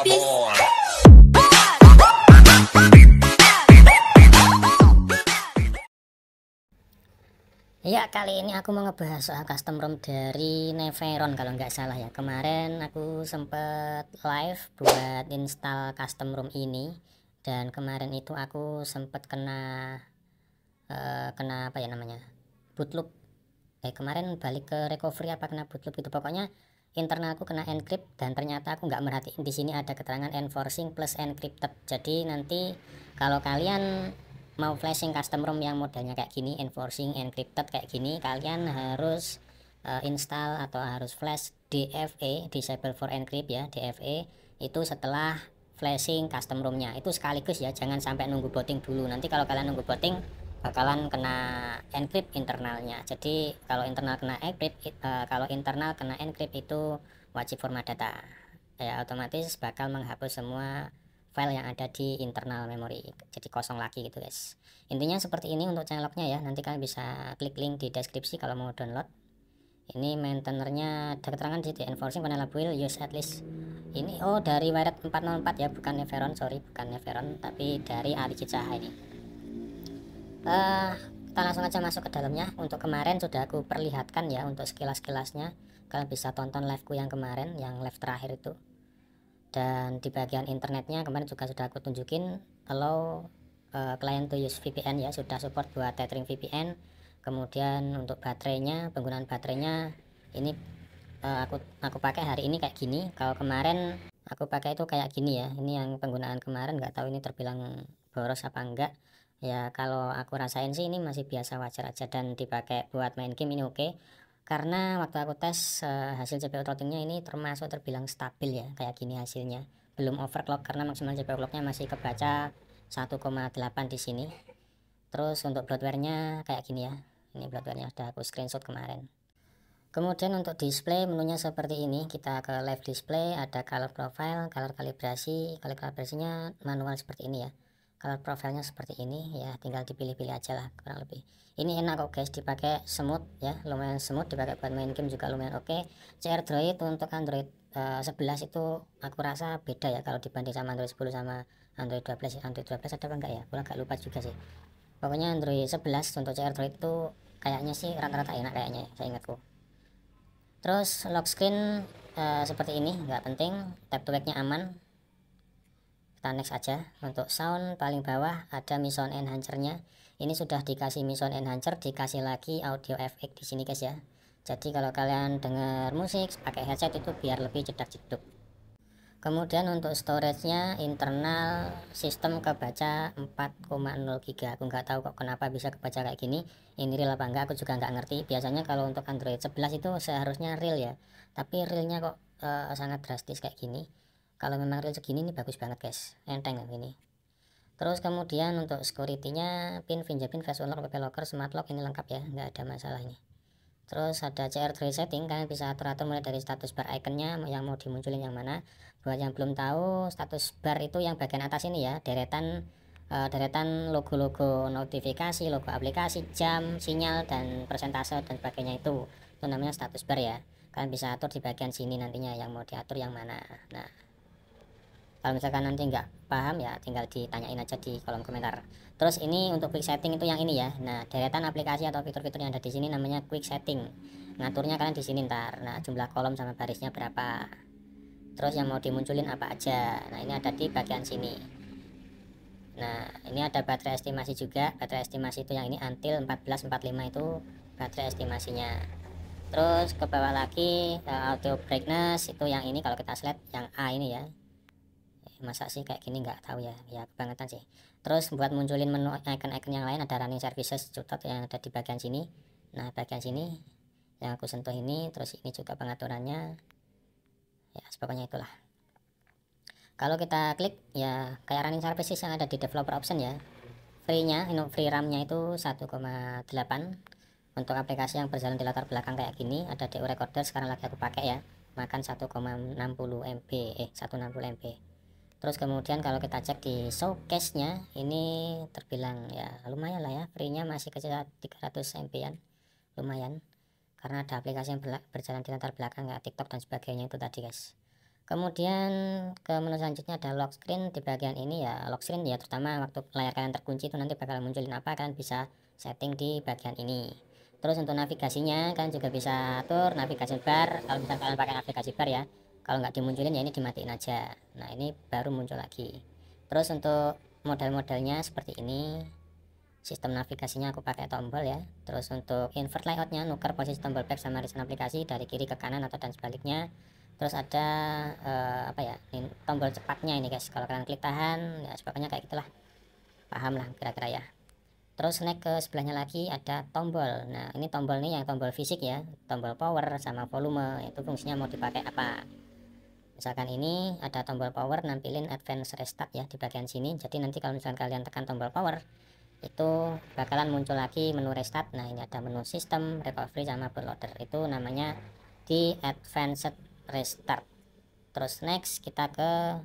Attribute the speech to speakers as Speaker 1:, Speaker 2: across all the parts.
Speaker 1: Peace. Ya kali ini aku mau ngebahas soal custom ROM dari Neveron kalau nggak salah ya Kemarin aku sempet live buat install custom ROM ini Dan kemarin itu aku sempet kena uh, Kena apa ya namanya Bootloop Eh kemarin balik ke recovery apa kena bootloop itu Pokoknya internal aku kena encrypt dan ternyata aku nggak merhatiin di sini ada keterangan enforcing plus encrypted jadi nanti kalau kalian mau flashing custom ROM yang modelnya kayak gini enforcing encrypted kayak gini kalian harus uh, install atau harus flash DFA disable for encrypt ya DFA itu setelah flashing custom ROM-nya itu sekaligus ya jangan sampai nunggu booting dulu nanti kalau kalian nunggu booting bakalan kena encrypt internalnya jadi kalau internal kena encrypt uh, kalau internal kena encrypt itu wajib format data ya otomatis bakal menghapus semua file yang ada di internal memory jadi kosong lagi gitu guys intinya seperti ini untuk channelognya ya nanti kalian bisa klik link di deskripsi kalau mau download ini maintenernya, ada keterangan di ya. enforcing panel build use at least ini oh dari wired 404 ya bukan Neveron sorry bukan Neveron tapi dari Ariji Cahaya ini uh, eh, kita langsung aja masuk ke dalamnya untuk kemarin sudah aku perlihatkan ya untuk sekilas sekilasnya kalian bisa tonton liveku yang kemarin yang live terakhir itu dan di bagian internetnya kemarin juga sudah aku tunjukin kalau uh, eh, client to use VPN ya sudah support buat tethering VPN kemudian untuk baterainya penggunaan baterainya ini uh, aku aku pakai hari ini kayak gini kalau kemarin aku pakai itu kayak gini ya ini yang penggunaan kemarin nggak tahu ini terbilang boros apa enggak ya kalau aku rasain sih ini masih biasa wajar aja dan dipakai buat main game ini oke okay. karena waktu aku tes uh, hasil CPU throttlingnya ini termasuk terbilang stabil ya kayak gini hasilnya belum overclock karena maksimal CPU clocknya masih kebaca 1,8 di sini terus untuk bloatware kayak gini ya ini bloatware-nya sudah aku screenshot kemarin kemudian untuk display menunya seperti ini kita ke live display ada color profile color kalibrasi color kalibrasinya manual seperti ini ya color profilnya seperti ini ya tinggal dipilih-pilih aja lah kurang lebih ini enak kok guys dipakai semut ya lumayan semut dipakai buat main game juga lumayan oke okay. CR Droid untuk Android uh, eh, 11 itu aku rasa beda ya kalau dibanding sama Android 10 sama Android 12 Android 12 ada apa enggak ya Kurang gak lupa juga sih pokoknya Android 11 untuk CR Droid itu kayaknya sih rata-rata enak kayaknya saya ingatku terus lock screen uh, seperti ini nggak penting tap to nya aman kita next aja untuk sound paling bawah ada mison enhancernya ini sudah dikasih mison enhancer dikasih lagi audio fx di sini guys ya jadi kalau kalian dengar musik pakai headset itu biar lebih cedak jeduk kemudian untuk storage nya internal sistem kebaca 4,0 giga aku nggak tahu kok kenapa bisa kebaca kayak gini ini real apa enggak aku juga nggak ngerti biasanya kalau untuk Android 11 itu seharusnya real ya tapi realnya kok uh, sangat drastis kayak gini kalau memang real segini ini bagus banget guys enteng ini terus kemudian untuk security-nya pin pin face unlock pp locker smart lock ini lengkap ya nggak ada masalah ini terus ada CR3 setting kalian bisa atur-atur mulai dari status bar iconnya yang mau dimunculin yang mana buat yang belum tahu status bar itu yang bagian atas ini ya deretan uh, deretan logo-logo notifikasi logo aplikasi jam sinyal dan persentase dan sebagainya itu itu namanya status bar ya kalian bisa atur di bagian sini nantinya yang mau diatur yang mana nah kalau misalkan nanti nggak paham ya tinggal ditanyain aja di kolom komentar terus ini untuk quick setting itu yang ini ya nah deretan aplikasi atau fitur-fitur yang ada di sini namanya quick setting ngaturnya kalian di sini ntar nah jumlah kolom sama barisnya berapa terus yang mau dimunculin apa aja nah ini ada di bagian sini Nah, ini ada baterai estimasi juga. Baterai estimasi itu yang ini antil 1445 itu baterai estimasinya. Terus ke bawah lagi eh, auto brightness itu yang ini kalau kita slide yang A ini ya masa sih kayak gini nggak tahu ya ya kebangetan sih terus buat munculin menu icon-icon yang lain ada running services cutout yang ada di bagian sini nah bagian sini yang aku sentuh ini terus ini juga pengaturannya ya pokoknya itulah kalau kita klik ya kayak running services yang ada di developer option ya free nya free RAM nya itu 1,8 untuk aplikasi yang berjalan di latar belakang kayak gini ada DU recorder sekarang lagi aku pakai ya makan 1,60 MB eh 160 MB terus kemudian kalau kita cek di showcase nya ini terbilang ya lumayan lah ya free nya masih kecil 300 MB an lumayan karena ada aplikasi yang berjalan di latar belakang kayak TikTok dan sebagainya itu tadi guys kemudian ke menu selanjutnya ada lock screen di bagian ini ya lock screen ya terutama waktu layar kalian terkunci itu nanti bakal munculin apa kalian bisa setting di bagian ini terus untuk navigasinya kalian juga bisa atur navigasi bar kalau bisa kalian pakai navigasi bar ya kalau nggak dimunculin ya ini dimatiin aja nah ini baru muncul lagi terus untuk model-modelnya seperti ini sistem navigasinya aku pakai tombol ya terus untuk invert layoutnya nuker posisi tombol back sama reset aplikasi dari kiri ke kanan atau dan sebaliknya terus ada eh, apa ya ini, tombol cepatnya ini guys kalau kalian klik tahan ya sebagainya kayak gitulah paham lah kira-kira ya terus naik ke sebelahnya lagi ada tombol nah ini tombol nih yang tombol fisik ya tombol power sama volume itu fungsinya mau dipakai apa misalkan ini ada tombol power nampilin advance restart ya di bagian sini jadi nanti kalau misalkan kalian tekan tombol power itu bakalan muncul lagi menu restart nah ini ada menu sistem recovery sama bootloader itu namanya di advanced restart terus next kita ke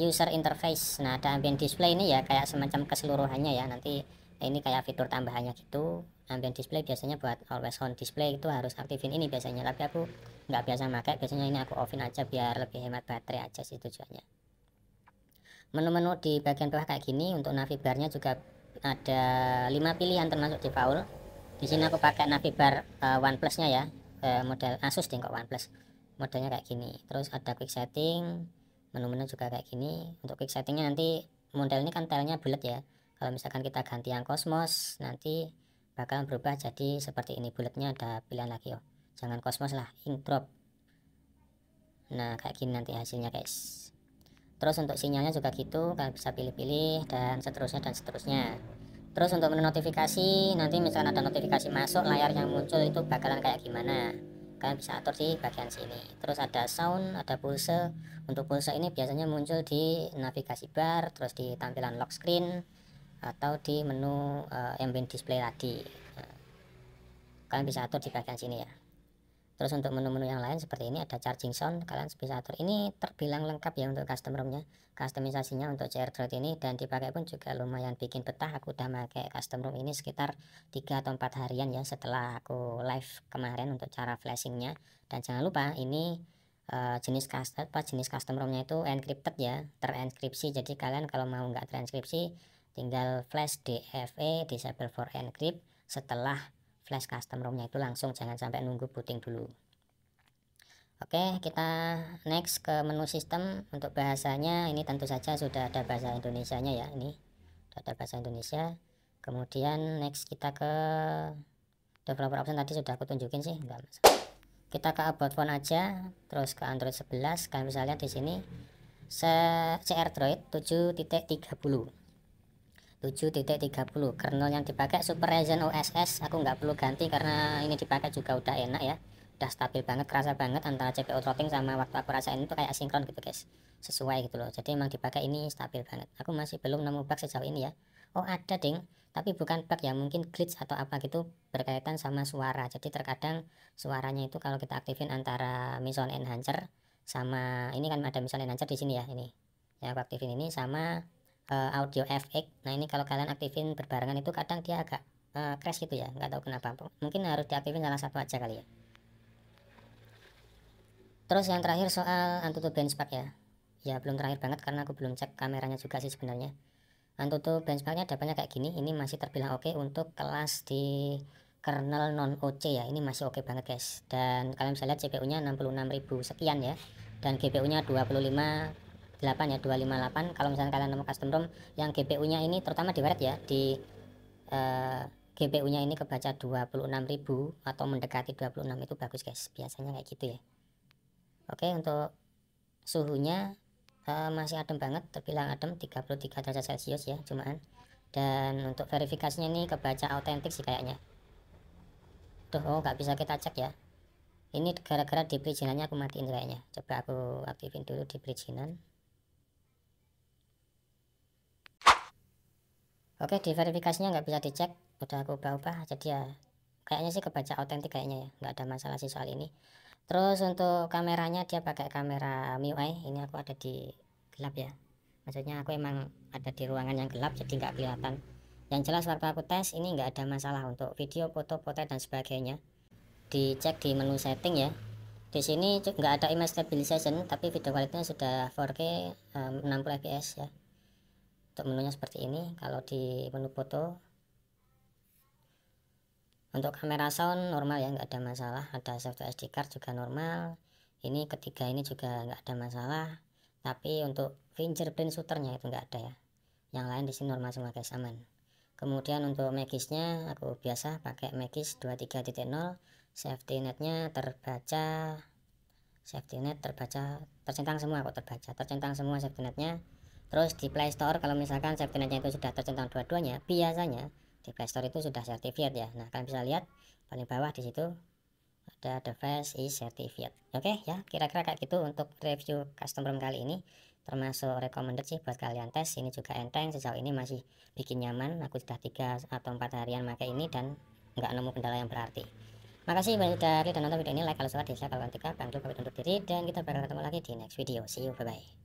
Speaker 1: user interface nah ada ambient display ini ya kayak semacam keseluruhannya ya nanti ini kayak fitur tambahannya gitu ambient display biasanya buat always on display itu harus aktifin ini biasanya tapi aku nggak biasa pakai biasanya ini aku offin aja biar lebih hemat baterai aja sih tujuannya menu-menu di bagian bawah kayak gini untuk navibarnya juga ada lima pilihan termasuk default di sini aku pakai navibar uh, eh, OnePlus nya ya uh, model Asus deh kok OnePlus modelnya kayak gini terus ada quick setting menu-menu juga kayak gini untuk quick settingnya nanti model ini kan telnya bulat ya kalau misalkan kita ganti yang kosmos nanti bakal berubah jadi seperti ini bulatnya ada pilihan lagi oh jangan kosmos lah ink drop nah kayak gini nanti hasilnya guys terus untuk sinyalnya juga gitu kalian bisa pilih-pilih dan seterusnya dan seterusnya terus untuk menu notifikasi nanti misalkan ada notifikasi masuk layar yang muncul itu bakalan kayak gimana kalian bisa atur di bagian sini terus ada sound ada pulse untuk pulse ini biasanya muncul di navigasi bar terus di tampilan lock screen atau di menu uh, eh, ambient display tadi nah, kalian bisa atur di bagian sini ya terus untuk menu-menu yang lain seperti ini ada charging sound kalian bisa atur ini terbilang lengkap ya untuk custom roomnya customisasinya untuk CR Droid ini dan dipakai pun juga lumayan bikin betah aku udah pakai custom room ini sekitar 3 atau 4 harian ya setelah aku live kemarin untuk cara flashingnya dan jangan lupa ini uh, jenis custom apa jenis custom roomnya itu encrypted ya terenkripsi jadi kalian kalau mau nggak transkripsi tinggal flash dfe disable for encrypt setelah flash custom ROM nya itu langsung jangan sampai nunggu booting dulu Oke kita next ke menu sistem untuk bahasanya ini tentu saja sudah ada bahasa Indonesia nya ya ini sudah ada bahasa Indonesia kemudian next kita ke developer option tadi sudah aku tunjukin sih kita ke about phone aja terus ke Android 11 kalian bisa lihat di sini CR Droid 7.30 7.30 kernel yang dipakai Super Ryzen OSS aku nggak perlu ganti karena ini dipakai juga udah enak ya udah stabil banget kerasa banget antara CPU throttling sama waktu aku rasain itu kayak sinkron gitu guys sesuai gitu loh jadi emang dipakai ini stabil banget aku masih belum nemu bug sejauh ini ya oh ada ding tapi bukan bug ya mungkin glitch atau apa gitu berkaitan sama suara jadi terkadang suaranya itu kalau kita aktifin antara mission enhancer sama ini kan ada mission enhancer di sini ya ini ya aku aktifin ini sama uh, audio FX nah ini kalau kalian aktifin berbarengan itu kadang dia agak uh, crash gitu ya nggak tahu kenapa mungkin harus diaktifin salah satu aja kali ya terus yang terakhir soal Antutu benchmark ya ya belum terakhir banget karena aku belum cek kameranya juga sih sebenarnya Antutu benchmarknya dapatnya kayak gini ini masih terbilang oke okay untuk kelas di kernel non OC ya ini masih oke okay banget guys dan kalian bisa lihat CPU nya 66.000 sekian ya dan GPU nya 25 8 ya 258 kalau misalnya kalian nemu custom ROM yang GPU nya ini terutama di barat ya di eh, GPU nya ini kebaca 26.000 atau mendekati 26 itu bagus guys biasanya kayak gitu ya Oke untuk suhunya eh, masih adem banget terbilang adem 33 derajat celcius ya cumaan dan untuk verifikasinya ini kebaca autentik sih kayaknya Tuh, oh nggak bisa kita cek ya ini gara-gara di perizinannya aku matiin kayaknya coba aku aktifin dulu di perizinan oke di verifikasinya nggak bisa dicek udah aku ubah-ubah jadi ya kayaknya sih kebaca otentik kayaknya ya nggak ada masalah sih soal ini terus untuk kameranya dia pakai kamera MIUI ini aku ada di gelap ya maksudnya aku emang ada di ruangan yang gelap jadi nggak kelihatan yang jelas waktu aku tes ini nggak ada masalah untuk video foto potret dan sebagainya dicek di menu setting ya di sini nggak ada image stabilization tapi video quality-nya sudah 4K 60 fps ya untuk menunya seperti ini kalau di menu foto untuk kamera sound normal ya nggak ada masalah ada software SD card juga normal ini ketiga ini juga nggak ada masalah tapi untuk fingerprint shooternya itu nggak ada ya yang lain di sini normal semua guys aman kemudian untuk magisnya aku biasa pakai magis 23.0 safety netnya terbaca safety net terbaca tercentang semua kok terbaca tercentang semua safety netnya terus di Play Store kalau misalkan saya Septinetnya itu sudah tercentang dua-duanya biasanya di Play Store itu sudah sertifikat ya nah kalian bisa lihat paling bawah di situ ada device is certified. oke okay, ya kira-kira kayak gitu untuk review custom ROM kali ini termasuk recommended sih buat kalian tes ini juga enteng sejauh ini masih bikin nyaman aku sudah tiga atau empat harian pakai ini dan nggak nemu kendala yang berarti Makasih banyak dari lihat dan nonton video ini. Like kalau suka, dislike kalau tidak. Kang Dul untuk diri dan kita bakal ketemu lagi di next video. See you, bye-bye.